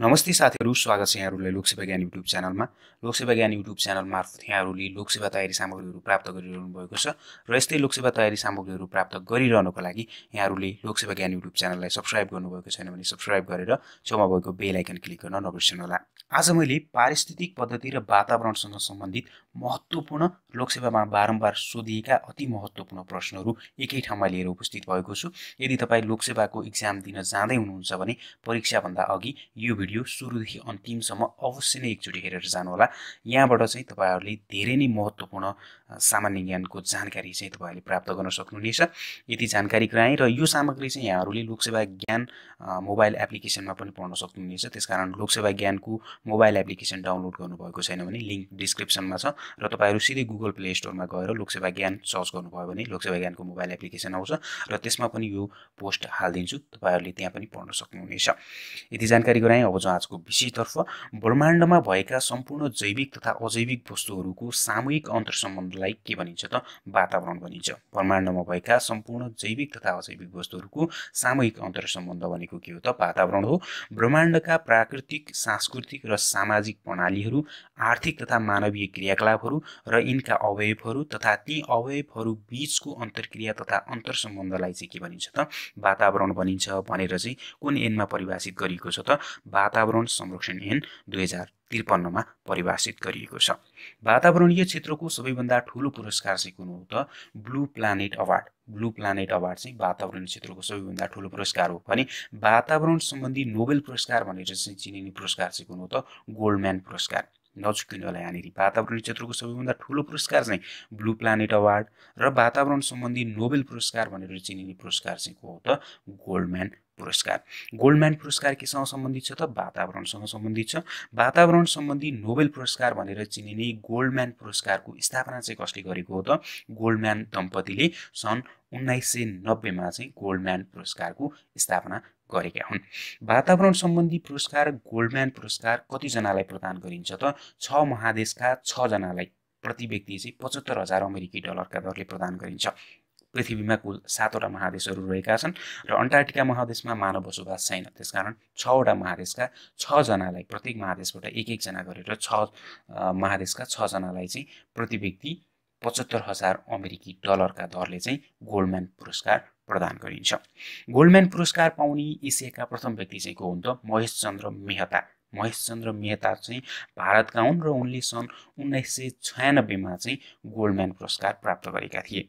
नमस्ते साथीहरू स्वागत छ यहाँहरूलाई लोकसेवा ज्ञान युट्युब च्यानलमा लोकसेवा ज्ञान युट्युब च्यानल मार्फत यहाँहरूले लोकसेवा तयारी सामग्रीहरू प्राप्त गरिरहनु भएको छ र यस्तै लोकसेवा तयारी सामग्रीहरू प्राप्त गरिरहनुको लागि यहाँहरूले लोकसेवा ज्ञान युट्युब च्यानललाई सब्सक्राइब गर्नुभएको छैन भने सब्सक्राइब गरेर छेउमा भएको बेल आइकन क्लिक गर्न होला आज मैले पारिस्थितिक पद्धति र वातावरणसँग सम्बन्धित महत्त्वपूर्ण लोकसेवामा बारम्बार सोधिएका अति महत्त्वपूर्ण प्रश्नहरू एकै ठाउँमा लिएर उपस्थित भएको छु यदि तपाईँ लोकसेवाको इक्जाम दिन जाँदै हुनुहुन्छ भने परीक्षाभन्दा अघि यो भिडियो सुरुदेखि अन्तिमसम्म अवश्य नै एकचोटि हेरेर जानुहोला यहाँबाट चाहिँ तपाईँहरूले धेरै नै महत्त्वपूर्ण सामान्य ज्ञानको जानकारी चाहिँ तपाईँहरूले प्राप्त गर्न सक्नुहुनेछ यति जानकारी गराएँ र यो सामग्री चाहिँ यहाँहरूले लोकसेवा ज्ञान मोबाइल एप्लिकेसनमा पनि पढ्न सक्नुहुनेछ त्यसकारण लोकसेवा ज्ञानको मोबाइल एप्लिकेसन डाउनलोड गर्नुभएको छैन भने लिङ्क डिस्क्रिप्सनमा छ र तपाईँहरू सिधै गुगल प्ले स्टोरमा गएर लोकसेवा ज्ञान सर्च गर्नुभयो भने लोकसेवा ज्ञानको मोबाइल एप्लिकेसन आउँछ र त्यसमा पनि यो पोस्ट हालिदिन्छु तपाईँहरूले त्यहाँ पनि पढ्न सक्नुहुनेछ यति जानकारी गराएँ अब चाहिँ आजको विषयतर्फ ब्रह्माण्डमा भएका सम्पूर्ण जैविक तथा अजैविक वस्तुहरूको सामूहिक अन्तर सम्बन्धलाई के भनिन्छ त वातावरण भनिन्छ ब्रह्माण्डमा भएका सम्पूर्ण जैविक तथा अजैविक वस्तुहरूको सामूहिक अन्तर सम्बन्ध भनेको के हो त वातावरण हो ब्रह्माण्डका प्राकृतिक सांस्कृतिक र सामाजिक प्रणालीहरू आर्थिक तथा मानवीय क्रियाकलापहरू र यिनका अवयवहरू तथा ती अवयवहरू बिचको अन्तर्क्रिया तथा अन्तर सम्बन्धलाई चाहिँ के भनिन्छ त वातावरण भनिन्छ भनेर चाहिँ कुन एनमा परिभाषित गरिएको छ त वातावरण संरक्षण एन दुई हजार त्रिपन्नमा परिभाषित गरिएको छ वातावरणीय क्षेत्रको सबैभन्दा ठुलो पुरस्कार चाहिँ कुन हो त blue planet award blue planet award चाहिँ वातावरण क्षेत्रको सबैभन्दा ठुलो पुरस्कार हो भने वातावरण सम्बन्धी नोबेल पुरस्कार भनेर चाहिँ चिनिने पुरस्कार चाहिँ कुन हो त गोल्डम्यान पुरस्कार होला यहाँनिर वातावरण क्षेत्रको सबैभन्दा ठुलो पुरस्कार चाहिँ ब्लू प्लानेट अवार्ड र वातावरण सम्बन्धी नोबेल पुरस्कार भनेर चिनिने पुरस्कार चाहिँ को हो त गोल्डम्यान पुरस्कार गोल्डम्यान पुरस्कार केसँग सम्बन्धित छ त वातावरणसँग सम्बन्धित छ वातावरण सम्बन्धी नोबेल पुरस्कार भनेर चिनिने गोल्डम्यान पुरस्कारको स्थापना चाहिँ कसले गरेको हो त गोल्डम्यान दम्पतिले सन् उन्नाइस सय नब्बेमा चाहिँ गोल्डम्यान पुरस्कारको स्थापना गरेका हुन् वातावरण सम्बन्धी पुरस्कार गोल्डम्यान पुरस्कार कतिजनालाई प्रदान गरिन्छ त छ महादेशका छजनालाई प्रति व्यक्ति चाहिँ पचहत्तर हजार अमेरिकी डलरका दरले प्रदान गरिन्छ पृथ्वीमा कुल सातवटा महादेशहरू रहेका छन् र अन्टार्क्टिका महादेशमा मानव बसोबास छैन त्यसकारण छवटा महादेशका छजनालाई प्रत्येक महादेशबाट एक एकजना गरेर छ महादेशका छजनालाई चाहिँ प्रति व्यक्ति पचहत्तर हजार अमेरिकी डलरका दरले चाहिँ गोल्डम्यान पुरस्कार प्रदान गरिन्छ गोल्डम्यान पुरस्कार पाउने एसियाका प्रथम व्यक्ति चाहिँ को हुन् त महेश चन्द्र मेहता महेश चन्द्र मेहता चाहिँ भारतका हुन् र उनले सन् उन्नाइस सय छयानब्बेमा चाहिँ गोल्डम्यान पुरस्कार प्राप्त गरेका थिए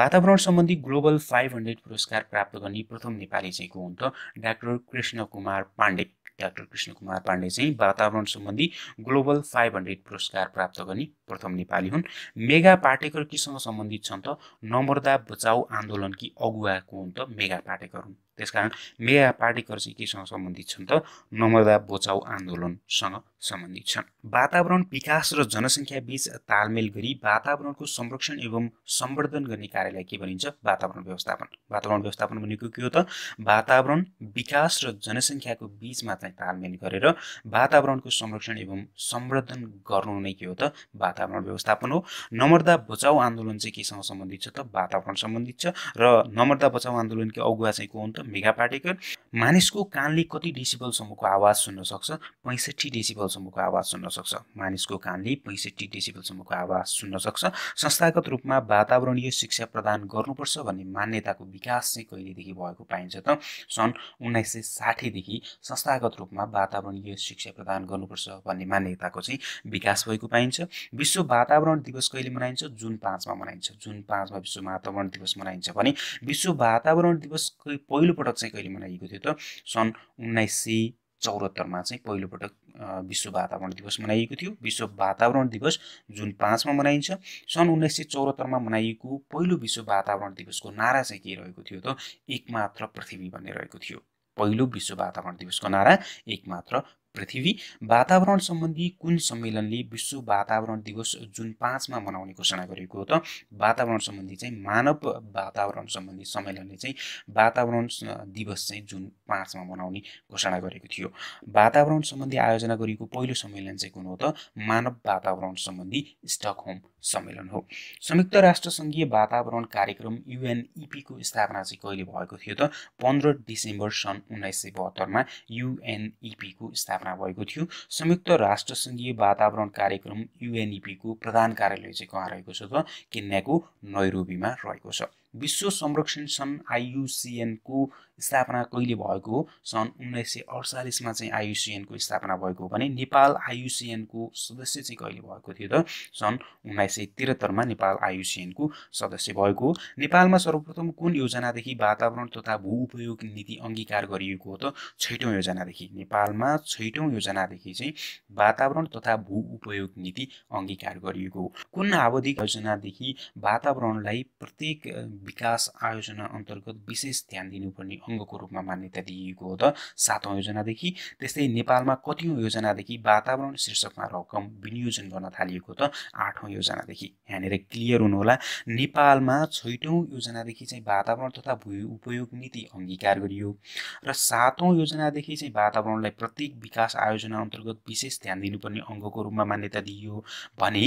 वातावरण सम्बन्धी ग्लोबल फाइभ हन्ड्रेड पुरस्कार प्राप्त गर्ने प्रथम नेपाली चाहिँ को हुन् त डाक्टर कृष्ण कुमार पाण्डे डाक्टर कृष्ण कुमार पाण्डे चाहिँ वातावरण सम्बन्धी ग्लोबल फाइभ हन्ड्रेड पुरस्कार प्राप्त गर्ने प्रथम नेपाली हुन् मेगा पाटेकर केसँग सम्बन्धित छन् त नमर्दा बचाउ आन्दोलनकी अगुवाको हुन् त मेगा पाटेकर हुन् त्यसकारण मेगा पार्टीहरू चाहिँ केसँग सम्बन्धित छन् त नमर्दा बचाउ आन्दोलनसँग सम्बन्धित छन् वातावरण विकास र जनसङ्ख्या बीच तालमेल गरी वातावरणको संरक्षण एवं सम्वर्धन गर्ने कार्यलाई के भनिन्छ वातावरण व्यवस्थापन वातावरण व्यवस्थापन भनेको के हो त वातावरण विकास र जनसङ्ख्याको बीचमा चाहिँ तालमेल गरेर वातावरणको संरक्षण एवं सम्वर्धन गर्नु नै के हो त वातावरण व्यवस्थापन हो नमर्दा बचाउ आन्दोलन चाहिँ केसँग सम्बन्धित छ त वातावरण सम्बन्धित छ र नमर्दा बचाउ आन्दोलनको अगुवा चाहिँ को हुन् त मेगा पार्टिकल मानिसको कानले कति डेसिबलसम्मको आवाज सुन्न सक्छ पैँसठी डेसिबलसम्मको आवाज सुन्न सक्छ मानिसको कानले पैँसठी डेसिबलसम्मको आवाज सुन्न सक्छ संस्थागत रूपमा वातावरणीय शिक्षा प्रदान गर्नुपर्छ भन्ने मान्यताको विकास चाहिँ कहिलेदेखि भएको पाइन्छ त सन् उन्नाइस सय साठीदेखि संस्थागत रूपमा वातावरणीय शिक्षा प्रदान गर्नुपर्छ भन्ने मान्यताको चाहिँ विकास भएको पाइन्छ विश्व वातावरण दिवस कहिले मनाइन्छ जुन पाँचमा मनाइन्छ जुन पाँचमा विश्व वातावरण दिवस मनाइन्छ भने विश्व वातावरण दिवस पहिलो पहिलोपटक चाहिँ कहिले मनाइएको थियो त सन् उन्नाइस सय चौहत्तरमा चाहिँ पहिलोपटक विश्व वातावरण दिवस मनाइएको थियो विश्व वातावरण दिवस जुन पाँचमा मनाइन्छ सन् उन्नाइस सय चौहत्तरमा मनाइएको पहिलो विश्व वातावरण दिवसको नारा चाहिँ के रहेको थियो त एकमात्र पृथ्वी भन्ने रहेको थियो पहिलो विश्व वातावरण दिवसको नारा एकमात्र पृथ्वी वातावरण सम्बन्धी कुन सम्मेलनले विश्व वातावरण दिवस जुन पाँचमा मनाउने घोषणा गरेको हो त वातावरण सम्बन्धी चाहिँ मानव वातावरण सम्बन्धी सम्मेलनले चाहिँ वातावरण दिवस चाहिँ जुन पाँचमा मनाउने घोषणा गरेको थियो वातावरण सम्बन्धी आयोजना गरिएको पहिलो सम्मेलन चाहिँ कुन हो त मानव वातावरण सम्बन्धी स्टकहोम सम्मेलन हो संयुक्त राष्ट्र सङ्घीय वातावरण कार्यक्रम युएनइपीको स्थापना चाहिँ कहिले भएको थियो त पन्ध्र डिसेम्बर सन् उन्नाइस सय बहत्तरमा युएनइपीको स्थापना भएको थियो संयुक्त राष्ट्र सङ्घीय वातावरण कार्यक्रम युएनइपीको प्रधान कार्यालय चाहिँ कहाँ रहेको छ त केन्याको नैरोबीमा रहेको छ विश्व संरक्षण सन् आइयुसिएनको स्थापना कहिले भएको हो सन् उन्नाइस सय अडचालिसमा चाहिँ आइयुसिएनको स्थापना भएको भने नेपाल आइयुसिएनको सदस्य चाहिँ कहिले भएको थियो त सन् उन्नाइस सय त्रिहत्तरमा नेपाल आइयुसिएनको सदस्य भएको नेपालमा सर्वप्रथम कुन योजनादेखि वातावरण तथा भू उपयोग नीति अङ्गीकार गरिएको हो त छैटौँ योजनादेखि नेपालमा छैटौँ योजनादेखि चाहिँ वातावरण तथा भू उपयोग नीति अङ्गीकार गरिएको हो कुन आवधिक योजनादेखि वातावरणलाई प्रत्येक विकास आयोजना अन्तर्गत विशेष ध्यान दिनुपर्ने अङ्गको रूपमा मान्यता दिइएको हो त सातौँ योजनादेखि त्यस्तै नेपालमा कतिौँ योजनादेखि वातावरण शीर्षकमा रकम विनियोजन गर्न थालिएको त आठौँ योजनादेखि यहाँनिर क्लियर हुनुहोला नेपालमा छैटौँ योजनादेखि चाहिँ वातावरण तथा भू उपयोग नीति अङ्गीकार गरियो र सातौँ योजनादेखि चाहिँ वातावरणलाई प्रत्येक विकास आयोजना अन्तर्गत विशेष ध्यान दिनुपर्ने अङ्गको रूपमा मान्यता दिइयो भने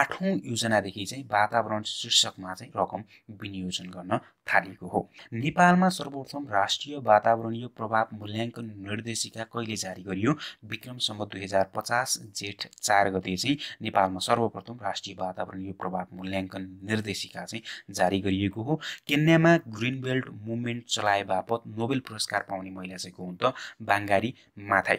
आठौँ योजनादेखि चाहिँ वातावरण शीर्षकमा चाहिँ रकम विनियोजन आयोजन गर्न थालिएको हो नेपालमा सर्वप्रथम राष्ट्रिय वातावरणीय प्रभाव मूल्याङ्कन निर्देशिका कहिले जारी गरियो विक्रम सम्म दुई हजार पचास जेठ चार गते चाहिँ नेपालमा सर्वप्रथम राष्ट्रिय वातावरणीय प्रभाव मूल्याङ्कन निर्देशिका चाहिँ जारी गरिएको हो केन्यामा ग्रिन बेल्ट मुभमेन्ट चलाए बापत नोबेल पुरस्कार पाउने महिला चाहिँ को हुन् त बाङ्गारी माथाई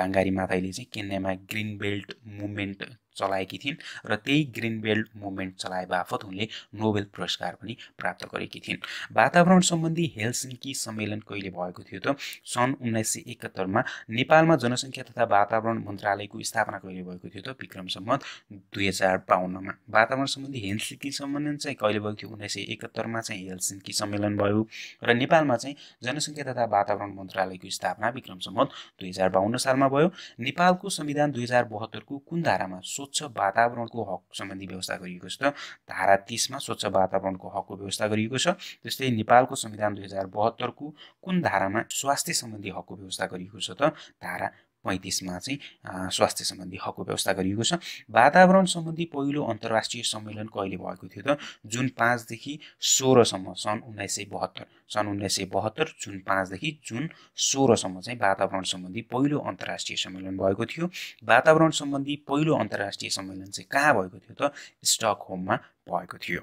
बाङ्गारी माथाईले चाहिँ केन्यामा ग्रिन बेल्ट मुभमेन्ट चलाएकी थिइन् र त्यही ग्रिन बेल्ट मुभमेन्ट चलाए बापत उनले नोबेल पुरस्कार पनि प्राप्त गरेकी थिइन् वातावरण सम्बन्धी हेल्सिन्की सम्मेलन कहिले भएको थियो त सन् उन्नाइस सय एकहत्तरमा नेपालमा जनसङ्ख्या तथा वातावरण मन्त्रालयको स्थापना कहिले भएको थियो त विक्रम सम्बन्ध दुई हजार बाहन्नमा वातावरण सम्बन्धी हेल्सिन्की सम्मेलन चाहिँ कहिले भएको थियो उन्नाइस सय एकहत्तरमा चाहिँ हेल्सिन्की सम्मेलन भयो र नेपालमा चाहिँ जनसङ्ख्या तथा वातावरण मन्त्रालयको स्थापना विक्रम सम्बन्ध दुई हजार बाहन्न सालमा भयो नेपालको संविधान दुई हजार बहत्तरको कुन धारामा स्वच्छ वातावरणको हक सम्बन्धी व्यवस्था गरिएको छ धारा तिसमा स्वच्छ वातावरणको हकको व्यवस्था गरिएको छ त्यस्तै नेपालको संविधान दुई हजार बहत्तरको कुन धारामा स्वास्थ्य सम्बन्धी हकको व्यवस्था गरिएको छ त धारा पैँतिसमा चाहिँ स्वास्थ्य सम्बन्धी हकको व्यवस्था गरिएको छ वातावरण सम्बन्धी पहिलो अन्तर्राष्ट्रिय सम्मेलन कहिले भएको थियो त जुन पाँचदेखि सोह्रसम्म सन् उन्नाइस सय बहत्तर सन् उन्नाइस सय बहत्तर जुन पाँचदेखि जुन सोह्रसम्म चाहिँ वातावरण सम्बन्धी पहिलो अन्तर्राष्ट्रिय सम्मेलन भएको थियो वातावरण सम्बन्धी पहिलो अन्तर्राष्ट्रिय सम्मेलन चाहिँ कहाँ भएको थियो त स्टकहोममा भएको थियो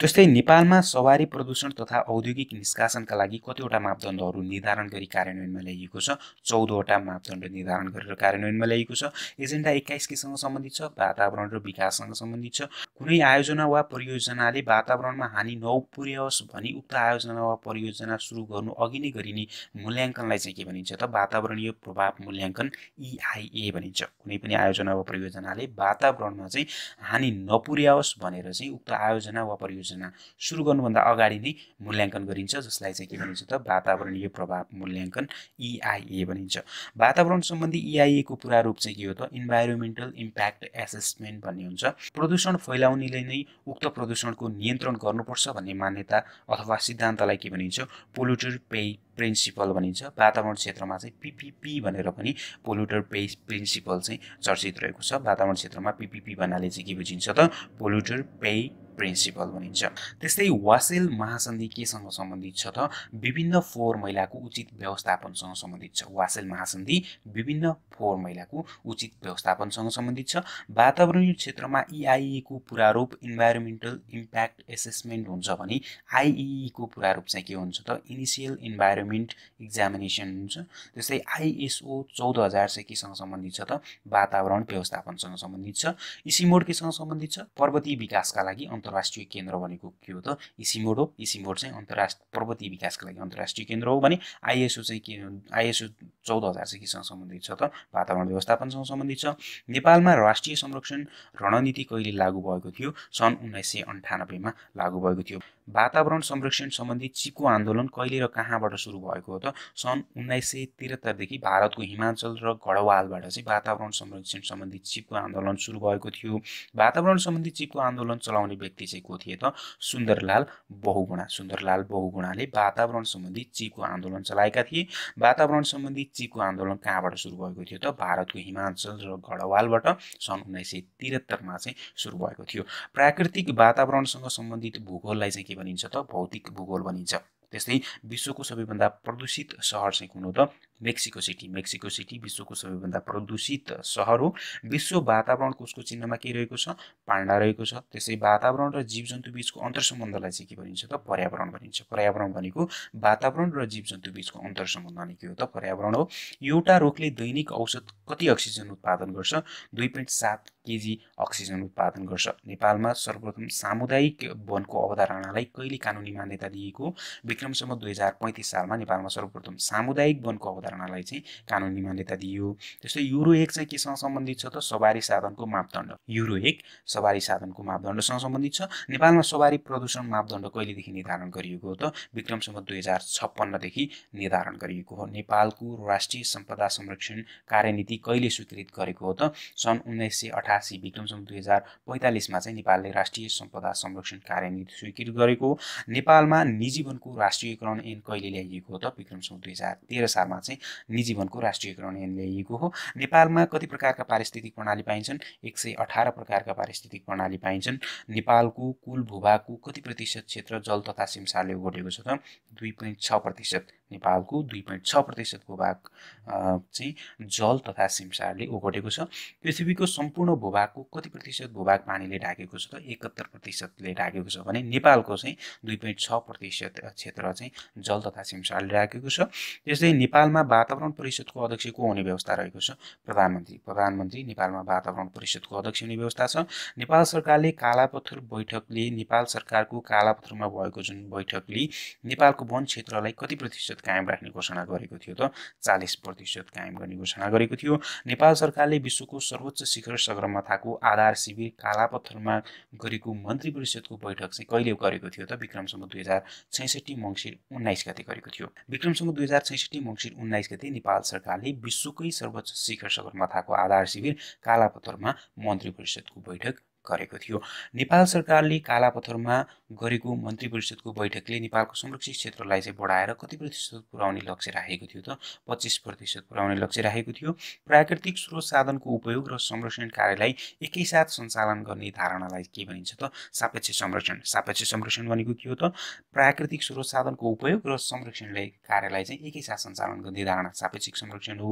त्यस्तै नेपालमा सवारी प्रदूषण तथा औद्योगिक निष्कासनका लागि कतिवटा मापदण्डहरू निर्धारण गरी कार्यान्वयनमा ल्याइएको छ चौधवटा मापदण्ड निर्धारण गरेर कार्यान्वयनमा ल्याइएको छ एजेन्डा एक्काइस केसँग सम्बन्धित छ वातावरण र विकाससँग सम्बन्धित छ कुनै आयोजना वा परियोजनाले वातावरणमा हानि नपुर्याओस् भनी उक्त आयोजना वा परियोजना सुरु गर्नु अघि नै गरिने मूल्याङ्कनलाई चाहिँ के भनिन्छ त वातावरणीय प्रभाव मूल्याङ्कन इआइए e भनिन्छ कुनै पनि आयोजना वा परियोजनाले वातावरणमा चाहिँ हानि नपुर्याओस् भनेर चाहिँ उक्त आयोजना योजना वा परियोजना सुरु गर्नुभन्दा अगाडि नै मूल्याङ्कन गरिन्छ जसलाई चाहिँ के भनिन्छ त वातावरणीय प्रभाव मूल्याङ्कन इआइए e भनिन्छ वातावरण सम्बन्धी इआइएको e पुरा रूप चाहिँ के हो त इन्भाइरोमेन्टल इम्प्याक्ट एसेसमेन्ट भन्ने हुन्छ प्रदूषण फैलाउनेले नै उक्त प्रदूषणको नियन्त्रण गर्नुपर्छ भन्ने मान्यता अथवा सिद्धान्तलाई के भनिन्छ पोल्युटर पे प्रिन्सिपल भनिन्छ वातावरण क्षेत्रमा चाहिँ पिपिपी भनेर पनि पोल्युटर पे प्रिन्सिपल चाहिँ चर्चित रहेको छ वातावरण क्षेत्रमा पिपिपी भन्नाले चाहिँ के बुझिन्छ त पोल्युटर पे प्रिन्सिपल भनिन्छ त्यस्तै वासेल महासन्धि केसँग सम्बन्धित छ त विभिन्न फोहोर मैलाको उचित व्यवस्थापनसँग सम्बन्धित छ वासेल महासन्धि विभिन्न फोहोर मैलाको उचित व्यवस्थापनसँग सम्बन्धित छ वातावरणीय क्षेत्रमा इआइएको पुरारूप इन्भाइरोमेन्टल इम्प्याक्ट एसेसमेन्ट हुन्छ भने आइइको e e पुरारूप चाहिँ के हुन्छ त इनिसियल इन्भाइरोमेन्ट इक्जामिनेसन हुन्छ त्यस्तै आइएसओ चौध हजार चाहिँ केसँग सम्बन्धित छ त वातावरण व्यवस्थापनसँग सम्बन्धित छ इसिमोड केसँग सम्बन्धित छ पर्वतीय विकासका लागि अन्त अन्तर्राष्ट्रिय केन्द्र भनेको के हो त इसिमोड हो इसिमोड चाहिँ अन्तर्राष्ट्र पर्वतीय विकासको लागि अन्तर्राष्ट्रिय केन्द्र हो भने आइएसओ चाहिँ के आइएसओ चौध हजार चाहिँ केसँग सम्बन्धित छ त वातावरण व्यवस्थापनसँग सम्बन्धित छ नेपालमा राष्ट्रिय संरक्षण रणनीति कहिले लागू भएको थियो सन् उन्नाइस सय अन्ठानब्बेमा लागू भएको थियो वातावरण संरक्षण सम्बन्धी चिको आन्दोलन कहिले र कहाँबाट सुरु भएको हो त सन् उन्नाइस सय त्रिहत्तरदेखि भारतको हिमाचल र गढवालबाट चाहिँ वातावरण संरक्षण सम्बन्धी चिपको आन्दोलन सुरु भएको थियो वातावरण सम्बन्धी चिपको आन्दोलन चलाउने व्यक्ति चाहिँ को थिए त सुन्दरलाल बहुगुणा सुन्दरलाल बहुगुणाले वातावरण सम्बन्धी चिपको आन्दोलन चलाएका थिए वातावरण सम्बन्धी चिपको आन्दोलन कहाँबाट सुरु भएको थियो त भारतको हिमाचल र गढवालबाट सन् उन्नाइस सय त्रिहत्तरमा चाहिँ सुरु भएको थियो प्राकृतिक वातावरणसँग सम्बन्धित भूगोललाई चाहिँ के भनिन्छ त भौतिक भूगोल भनिन्छ त्यस्तै विश्वको सबैभन्दा प्रदूषित सहर चाहिँ कुन हो त मेक्सिको सिटी मेक्सिको सिटी विश्वको सबैभन्दा प्रदूषित सहर हो विश्व वातावरण कसको चिन्हमा के रहेको छ पाण्डा रहेको छ त्यसै वातावरण र जीवजन्तु बिचको अन्तर सम्बन्धलाई चाहिँ के भनिन्छ त पर्यावरण भनिन्छ पर्यावरण भनेको वातावरण र जीवजन्तु बिचको अन्तर सम्बन्ध नै के हो त पर्यावरण हो एउटा रोगले दैनिक औसत कति अक्सिजन उत्पादन गर्छ दुई पोइन्ट सात केजी अक्सिजन उत्पादन गर्छ नेपालमा सर्वप्रथम सामुदायिक वनको अवधारणालाई कहिले कानुनी मान्यता दिएको विक्रमसम्म दुई हजार पैँतिस सालमा नेपालमा सर्वप्रथम सामुदायिक वनको अवधारणा अवधारणालाई चाहिँ कानुनी मान्यता दियो त्यस्तै युरो एक चाहिँ केसँग सम्बन्धित छ त सवारी साधनको मापदण्ड युरो एक सवारी साधनको मापदण्डसँग सम्बन्धित छ नेपालमा सवारी प्रदूषण मापदण्ड कहिलेदेखि निर्धारण गरिएको हो त विक्रमसम्म दुई हजार छप्पन्नदेखि निर्धारण गरिएको हो नेपालको राष्ट्रिय सम्पदा संरक्षण कार्यनीति कहिले स्वीकृत गरेको हो त सन् उन्नाइस सय अठासी विक्रमसम्म दुई हजार पैँतालिसमा चाहिँ नेपालले राष्ट्रिय सम्पदा संरक्षण कार्यनीति स्वीकृत गरेको हो नेपालमा निजीवनको राष्ट्रियकरण ऐन कहिले ल्याइएको हो त विक्रमसम्म दुई हजार तेह्र सालमा चाहिँ निजीवनको राष्ट्रियकरण यहाँ ल्याइएको हो नेपालमा कति प्रकारका पारिस्थितिक प्रणाली पाइन्छन् एक सय अठार प्रकारका पारिस्थितिक प्रणाली पाइन्छन् नेपालको कुल भूभागको कति प्रतिशत क्षेत्र जल तथा सिमसारले ओगटेको छ त दुई पोइन्ट छ प्रतिशत नेपालको दुई पोइन्ट छ प्रतिशत भूभाग चाहिँ जल तथा सिमसारले ओगटेको छ पृथ्वीको सम्पूर्ण भूभागको कति प्रतिशत भूभाग पानीले ढाकेको छ त एकहत्तर प्रतिशतले ढाकेको छ भने नेपालको चाहिँ दुई पोइन्ट छ प्रतिशत क्षेत्र चाहिँ जल तथा सिमसारले ढाकेको छ त्यस्तै नेपालमा वातावरण परिषदको अध्यक्ष को हुने व्यवस्था रहेको छ प्रधानमन्त्री प्रधानमन्त्री नेपालमा वातावरण परिषदको अध्यक्ष हुने व्यवस्था छ नेपाल सरकारले कालापत्थर बैठकले नेपाल सरकारको कालापत्थरमा भएको जुन बैठकले नेपालको वन क्षेत्रलाई कति प्रतिशत प्रतिशत कायम राख्ने घोषणा गरेको थियो त चालिस प्रतिशत कायम गर्ने घोषणा गरेको थियो नेपाल सरकारले विश्वको सर्वोच्च शिखर सगरमाथाको आधार शिविर कालापत्थरमा गरेको मन्त्री परिषदको बैठक चाहिँ कहिले गरेको थियो त विक्रमसम्म दुई हजार छैसठी मङ्सिर उन्नाइस गते गरेको थियो विक्रमसम्म दुई हजार छैसठी मङ्सिर उन्नाइस गते नेपाल सरकारले विश्वकै सर्वोच्च शिखर सगरमाथाको आधार शिविर कालापत्थरमा मन्त्री परिषदको बैठक गरेको थियो नेपाल सरकारले कालापथरमा गरेको मन्त्री परिषदको बैठकले नेपालको संरक्षित क्षेत्रलाई चाहिँ बढाएर कति प्रतिशत पुर्याउने लक्ष्य राखेको थियो त पच्चिस प्रतिशत पुर्याउने लक्ष्य राखेको थियो प्राकृतिक स्रोत साधनको उपयोग र संरक्षण कार्यलाई एकैसाथ सञ्चालन गर्ने धारणालाई के भनिन्छ त सापेक्ष संरक्षण सापेक्ष संरक्षण भनेको के हो त प्राकृतिक स्रोत साधनको उपयोग र संरक्षणलाई कार्यलाई चाहिँ एकैसाथ सञ्चालन गर्ने धारणा सापेक्षिक संरक्षण हो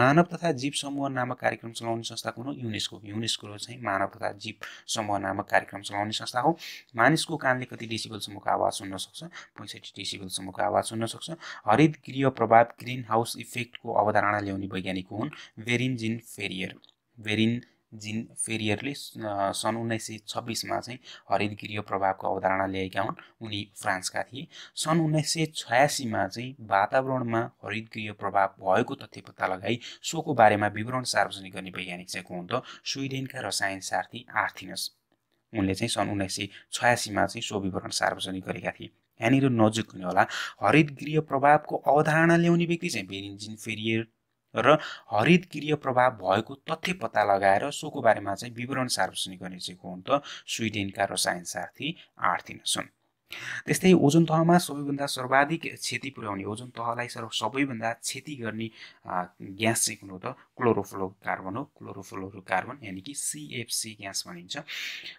मानव तथा जीव समूह नामक कार्यक्रम चलाउने संस्था कुन हो युनेस्को युनेस्को चाहिँ मानव तथा जीव नामक कार्यक्रम चलाउने संस्था हो मानिसको कानले कति डेसिबलसम्मको आवाज सुन्न सक्छ पैँसठी डेसिबलसम्मको आवाज सुन्न सक्छ हरित गृह प्रभाव ग्रिन हाउस इफेक्टको अवधारणा ल्याउने वैज्ञानिक हुन् भेरिन जिन फेरियर भेरिन जिन फेरियरले सन् उन्नाइस सय छब्बिसमा चाहिँ हरित हरितगृह प्रभावको अवधारणा ल्याएका हुन् उनी फ्रान्सका थिए सन् उन्नाइस सय छयासीमा चाहिँ वातावरणमा हरित हरितगृह प्रभाव भएको तथ्य पत्ता लगाई सोको बारेमा विवरण सार्वजनिक गर्ने वैज्ञानिक चाहिँ को हुन् त स्विडेनका रसायन सार्थी आर्थिनस उनले चाहिँ सन् उन्नाइस सय छयासीमा चाहिँ सो विवरण सार्वजनिक गरेका थिए यहाँनिर नजिक हुने होला हरित गृह प्रभावको अवधारणा ल्याउने व्यक्ति चाहिँ बेनिन्जिन फेरियर र हरित क्रिय प्रभाव भएको तथ्य पत्ता लगाएर सोको बारेमा चाहिँ विवरण सार्वजनिक गर्ने चाहिँ को हुन् त स्विडेनका रसायन साथी आर्थिन छन् त्यस्तै ओजन तहमा सबैभन्दा सर्वाधिक क्षति पुर्याउने ओजोन तहलाई सर सबैभन्दा क्षति गर्ने ग्यास चाहिँ हो त क्लोरोफ्लो कार्बन हो क्लोरोफ्लोरो कार्बन यानि कि सिएफसी ग्यास भनिन्छ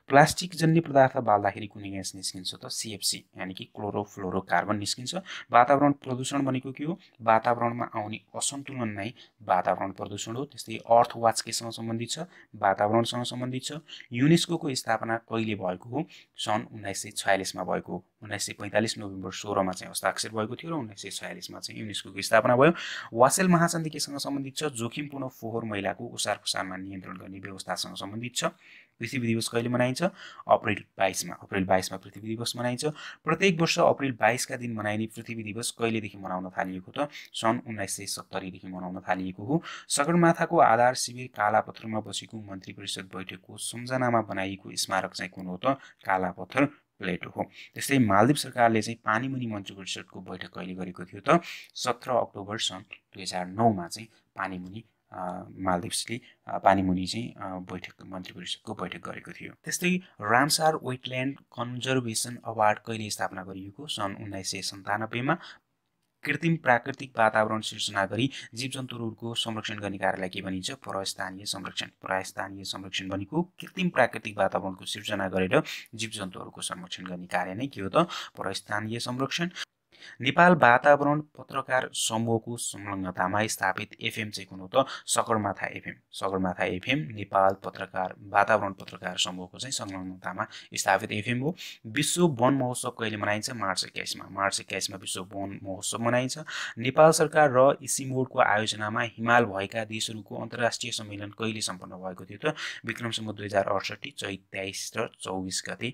प्लास्टिक जन्य पदार्थ बाल्दाखेरि कुनै ग्यास निस्किन्छ त सिएफसी यानि कि क्लोरोफ्लोरो कार्बन निस्किन्छ वातावरण प्रदूषण भनेको के हो वातावरणमा आउने असन्तुलन नै वातावरण प्रदूषण हो त्यस्तै अर्थ वाच केसँग सम्बन्धित छ वातावरणसँग सम्बन्धित छ युनेस्को स्थापना कहिले भएको हो सन् उन्नाइस सय छयालिसमा भएको हो उन्नाइस सय पैँतालिस नोभेम्बर सोह्रमा चाहिँ हस्ताक्षर भएको थियो र उन्नाइस सय छयालिसमा चाहिँ युनेस्कोको स्थापना भयो वासेल महासन्धि केसँग सम्बन्धित छ जोखिमपूर्ण फोहोर मैलाको ओसार पुसारमा नियन्त्रण गर्ने व्यवस्थासँग सम्बन्धित छ पृथ्वी दिवस कहिले मनाइन्छ अप्रेल बाइसमा अप्रेल बाइसमा पृथ्वी दिवस मनाइन्छ प्रत्येक वर्ष अप्रेल बाइसका दिन मनाइने पृथ्वी दिवस कहिलेदेखि मनाउन थालिएको त सन् उन्नाइस सय सत्तरीदेखि मनाउन थालिएको हो सगरमाथाको आधार शिविर कालापत्थरमा बसेको मन्त्री परिषद बैठकको सम्झनामा बनाइएको स्मारक चाहिँ कुन हो त कालापत्थर प्लेटो हो त्यस्तै मालदिप सरकारले चाहिँ पानीमुनि मन्त्री परिषदको बैठक कहिले गरेको थियो त सत्र अक्टोबर सन् दुई हजार नौमा चाहिँ पानीमुनि मालदिप्सले पानीमुनि चाहिँ बैठक मन्त्री परिषदको बैठक गरेको थियो त्यस्तै रामसार वेटल्यान्ड कन्जर्भेसन अवार्ड कहिले स्थापना गरिएको सन् उन्नाइस सय सन्तानब्बेमा कृत्रिम प्राकृतिक वातावरण सिर्जना गरी जीव जन्तुहरूको संरक्षण गर्ने कार्यलाई के भनिन्छ परस्थानीय संरक्षण परस्थानीय संरक्षण भनेको कृत्रिम प्राकृतिक वातावरणको सिर्जना गरेर जीव जन्तुहरूको संरक्षण गर्ने कार्य नै के हो त परस्थानीय संरक्षण नेपाल वातावरण पत्रकार समूहको संलग्नतामा स्थापित एफएम चाहिँ कुन हो त सगरमाथा एफएम सगरमाथा एफएम नेपाल पत्रकार वातावरण पत्रकार समूहको चाहिँ संलग्नतामा स्थापित एफएम हो विश्व वन महोत्सव कहिले मनाइन्छ मार्च एक्काइसमा मार्च एक्काइसमा विश्व वन महोत्सव मनाइन्छ नेपाल सरकार र इसिमोडको आयोजनामा हिमाल भएका देशहरूको अन्तर्राष्ट्रिय सम्मेलन कहिले सम्पन्न भएको थियो त विक्रमसम्म दुई हजार अडसट्ठी चैत तेइस र चौबिस गते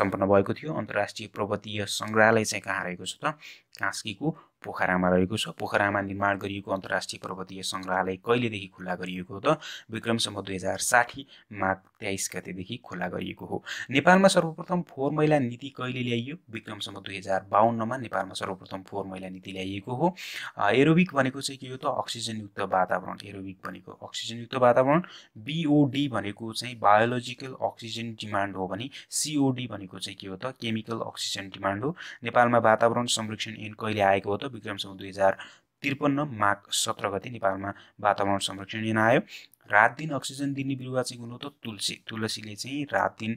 सम्पन्न भएको थियो अन्तर्राष्ट्रिय पर्वतीय सङ्ग्रहालय चाहिँ कहाँ रहेको छ त कास्की को पोखरामा रहेको छ पोखरामा निर्माण गरिएको अन्तर्राष्ट्रिय पर्वतीय सङ्ग्रहालय कहिलेदेखि खुल्ला गरिएको हो त विक्रमसम्म दुई हजार साठी माघ तेइस गतेदेखि खुल्ला गरिएको हो नेपालमा सर्वप्रथम फोहोर मैला नीति कहिले ल्याइयो विक्रमसम्म दुई हजार बाहन्नमा नेपालमा सर्वप्रथम फोहोर मैला नीति ल्याइएको हो एरोबिक भनेको चाहिँ के हो त अक्सिजनयुक्त वातावरण एरोबिक भनेको अक्सिजनयुक्त वातावरण बिओडी भनेको चाहिँ बायोलोजिकल अक्सिजन डिमान्ड हो भने सिओडी भनेको चाहिँ के हो त केमिकल अक्सिजन डिमान्ड हो नेपालमा वातावरण संरक्षण ऐन कहिले आएको हो त विक्रम विक्रमसम्म दुई हजार त्रिपन्न माघ सत्र गति नेपालमा वातावरण संरक्षण ऐन आयो रात दिन अक्सिजन दिने बिरुवा चाहिँ हुनु त तुलसी तुलसीले चाहिँ रात दिन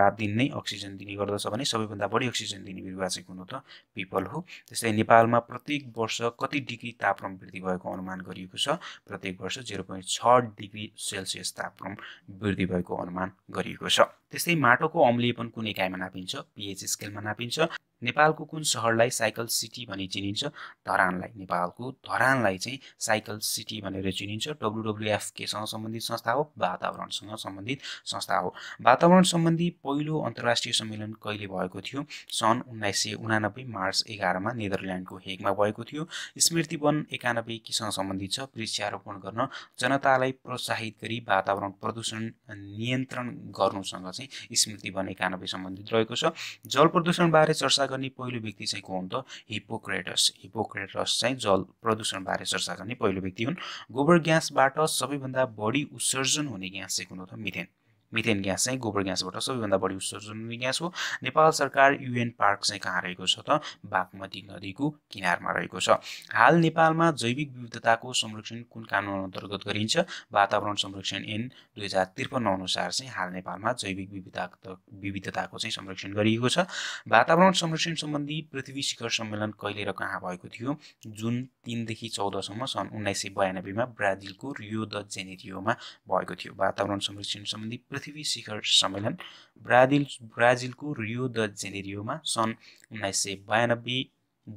रात दिन नै अक्सिजन दिने गर्दछ भने सबैभन्दा बढी अक्सिजन दिने बिरुवा चाहिँ हुनु त पिपल हो त्यस्तै नेपालमा प्रत्येक वर्ष कति डिग्री तापक्रम वृद्धि भएको अनुमान गरिएको छ प्रत्येक वर्ष जिरो पोइन्ट छ डिग्री सेल्सियस तापक्रम वृद्धि भएको अनुमान गरिएको छ त्यस्तै माटोको अम्लीयपन कुन इकाइमा नापिन्छ पिएच स्केलमा नापिन्छ नेपालको कुन सहरलाई साइकल सिटी भने चिनिन्छ धरानलाई नेपालको धरानलाई चाहिँ साइकल सिटी भनेर चिनिन्छ डब्लुडब्लुएफ केसँग सम्बन्धित संस्था हो वातावरणसँग सम्बन्धित संस्था हो वातावरण सम्बन्धी पहिलो अन्तर्राष्ट्रिय सम्मेलन कहिले भएको थियो सन् उन्नाइस सय उनानब्बे मार्च एघारमा नेदरल्यान्डको हेगमा भएको थियो स्मृति वन एकानब्बे केसँग सम्बन्धित छ वृक्षारोपण गर्न जनतालाई प्रोत्साहित गरी वातावरण प्रदूषण नियन्त्रण गर्नुसँग चाहिँ स्मृति वन एकानब्बे सम्बन्धित रहेको छ जल प्रदूषणबारे चर्चा गर्ने पहिलो व्यक्ति चाहिँ को हुन् त हिपोक्रेटस हिपोक्रेटस चाहिँ जल प्रदूषणबारे चर्चा गर्ने पहिलो व्यक्ति हुन् गोबर ग्यासबाट सबैभन्दा बढी उत्सर्जन हुने ग्यास चाहिँ कुन हो त मिथेन मिथेन ग्यास चाहिँ गोबर ग्यासबाट सबैभन्दा बढी उत्सर्जन हुने ग्यास हो नेपाल सरकार युएन पार्क चाहिँ कहाँ रहेको छ त बागमती नदीको किनारमा रहेको छ हाल नेपालमा जैविक विविधताको संरक्षण कुन कानुन अन्तर्गत गरिन्छ वातावरण संरक्षण ऐन दुई हजार त्रिपन्न अनुसार चाहिँ हाल नेपालमा जैविक विविधता विविधताको चाहिँ संरक्षण गरिएको छ वातावरण संरक्षण सम्बन्धी पृथ्वी शिखर सम्मेलन कहिले र कहाँ भएको थियो जुन तिनदेखि चौधसम्म सन् उन्नाइस सय बयानब्बेमा ब्राजिलको रियो द जेनेरियोमा भएको थियो वातावरण संरक्षण सम्बन्धी पृथ्वी शिखर सम्मेलन ब्राजिल ब्राजिलको रियो द जेनेरियोमा सन् उन्नाइस सय बयानब्बे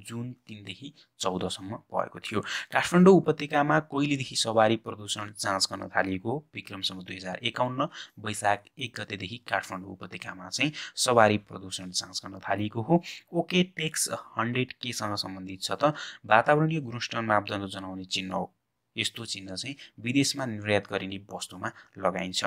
जुन तिनदेखि चौधसम्म भएको थियो काठमाडौँ उपत्यकामा कोइलीदेखि सवारी प्रदूषण जाँच गर्न थालिएको विक्रमसम्म दुई हजार एकाउन्न वैशाख एक गतेदेखि काठमाडौँ उपत्यकामा चाहिँ सवारी प्रदूषण जाँच गर्न थालिएको हो ओके टेक्स हन्ड्रेड केसँग सम्बन्धित छ त वातावरणीय गुणस्टन मापदण्ड जनाउने चिन्ह हो यस्तो चिन्ह चाहिँ विदेशमा निर्यात गरिने वस्तुमा लगाइन्छ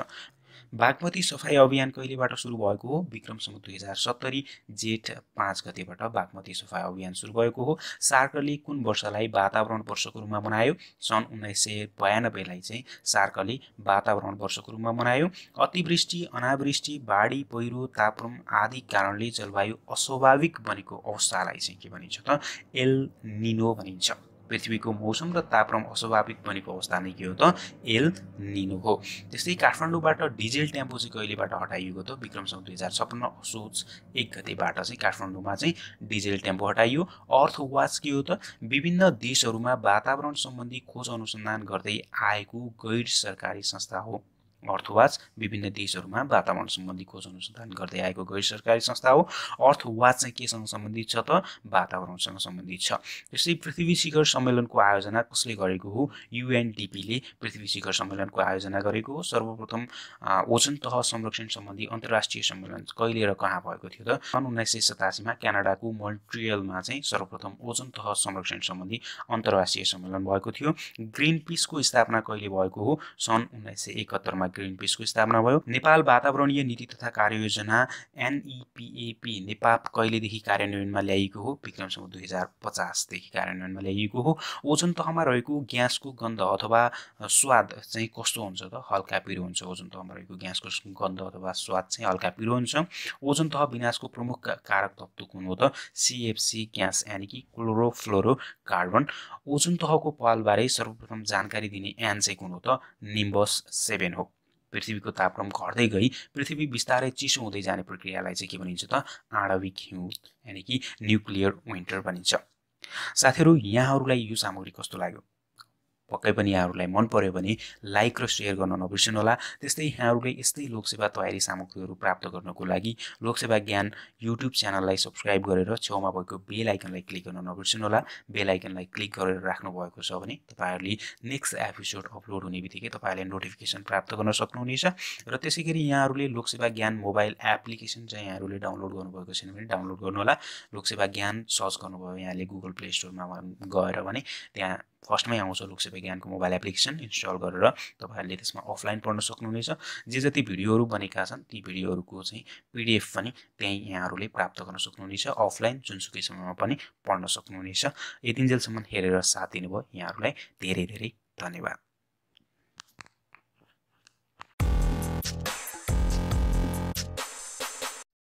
बागमती सफाई अभियान कहिलेबाट सुरु भएको हो विक्रमसम्म दुई हजार सत्तरी जेठ पाँच गतेबाट बागमती सफाई अभियान सुरु भएको हो सार्कले कुन वर्षलाई वातावरण वर्षको रूपमा मनायो सन् उन्नाइस सय बयानब्बेलाई चाहिँ सार्कले वातावरण वर्षको रूपमा मनायो अतिवृष्टि अनावृष्टि बाढी पहिरो तापक्रम आदि कारणले जलवायु अस्वाभाविक बनेको अवस्थालाई चाहिँ के भनिन्छ त एल निनो भनिन्छ पृथ्वीको मौसम र तापक्रम अस्वाभाविक बनेको अवस्था नै के हो त एल निनो हो त्यस्तै काठमाडौँबाट डिजेल टेम्पो चाहिँ कहिलेबाट हटाइएको त विक्रमसम्म दुई हजार छप्पन्न असोज एक गतेबाट चाहिँ काठमाडौँमा चाहिँ डिजेल टेम्पो हटाइयो अर्थ वाच के हो त विभिन्न देशहरूमा वातावरण सम्बन्धी खोज अनुसन्धान गर्दै आएको गैर सरकारी संस्था हो अर्थवाच विभिन्न देशहरूमा वातावरण सम्बन्धी खोज अनुसन्धान गर्दै आएको गैर सरकारी संस्था हो अर्थवाच चाहिँ केसँग सम्बन्धित छ त वातावरणसँग सम्बन्धित छ त्यस्तै पृथ्वी शिखर सम्मेलनको आयोजना कसले गरेको हो युएनडिपीले पृथ्वी शिखर सम्मेलनको आयोजना गरेको हो सर्वप्रथम ओजन तह संरक्षण सम्बन्धी अन्तर्राष्ट्रिय सम्मेलन कहिले र कहाँ भएको थियो त सन् उन्नाइस सय सतासीमा क्यानाडाको मन्ट्रियलमा चाहिँ सर्वप्रथम ओजन तह संरक्षण सम्बन्धी अन्तर्राष्ट्रिय सम्मेलन भएको थियो ग्रिन पिसको स्थापना कहिले भएको हो सन् उन्नाइस सय एकहत्तरमा ग्रिन पिसको स्थापना भयो नेपाल वातावरणीय नीति तथा कार्ययोजना एनइपिएपी नेपाल कहिलेदेखि कार्यान्वयनमा ल्याइएको हो विक्रमसम्म दुई हजार पचासदेखि कार्यान्वयनमा ल्याइएको हो ओजन तहमा रहेको ग्यासको गन्ध अथवा स्वाद चाहिँ कस्तो हुन्छ त हल्का पिरो हुन्छ ओजन तहमा रहेको ग्यासको गन्ध अथवा स्वाद चाहिँ हल्का पिरो हुन्छ ओजन तह विनाशको प्रमुख कारक तत्त्व कुन हो त सिएफसी ग्यास यानि कि क्लोरोफ्लोरो कार्बन ओजन तहको पालबारे सर्वप्रथम जानकारी दिने एन चाहिँ कुन हो त निम्बस सेभेन हो पृथ्वीको तापक्रम घट्दै गई पृथ्वी बिस्तारै चिसो हुँदै जाने प्रक्रियालाई चाहिँ के भनिन्छ त आणविक हिउँ यानि कि न्युक्लियर विन्टर भनिन्छ साथीहरू यहाँहरूलाई यो सामग्री कस्तो लाग्यो पक्कै पनि यहाँहरूलाई मन पऱ्यो भने लाइक र सेयर गर्न नबिर्सिनुहोला त्यस्तै यहाँहरूले यस्तै लोकसेवा तयारी सामग्रीहरू प्राप्त गर्नको लागि लोकसेवा ज्ञान युट्युब च्यानललाई सब्सक्राइब गरेर छेउमा भएको बेल आइकनलाई क्लिक गर्न होला बेल आइकनलाई क्लिक गरेर राख्नु भएको छ भने तपाईँहरूले नेक्स्ट एपिसोड अपलोड हुने बित्तिकै तपाईँहरूले नोटिफिकेसन प्राप्त गर्न सक्नुहुनेछ र त्यसै गरी यहाँहरूले लोकसेवा ज्ञान मोबाइल एप्लिकेसन चाहिँ यहाँहरूले डाउनलोड गर्नुभएको छैन भने डाउनलोड गर्नुहोला लोकसेवा ज्ञान सर्च गर्नुभयो यहाँले गुगल प्ले स्टोरमा गएर भने त्यहाँ फर्स्टमै आउँछ लोकसेवा ज्ञानको मोबाइल एप्लिकेसन इन्स्टल गरेर तपाईँहरूले त्यसमा अफलाइन पढ्न सक्नुहुनेछ जे जति भिडियोहरू बनेका छन् ती भिडियोहरूको चाहिँ पिडिएफ पनि त्यहीँ यहाँहरूले प्राप्त गर्न सक्नुहुनेछ अफलाइन जुनसुकै समयमा पनि पढ्न सक्नुहुनेछ यतिन्जेलसम्म हेरेर साथ दिनुभयो यहाँहरूलाई धेरै धेरै धन्यवाद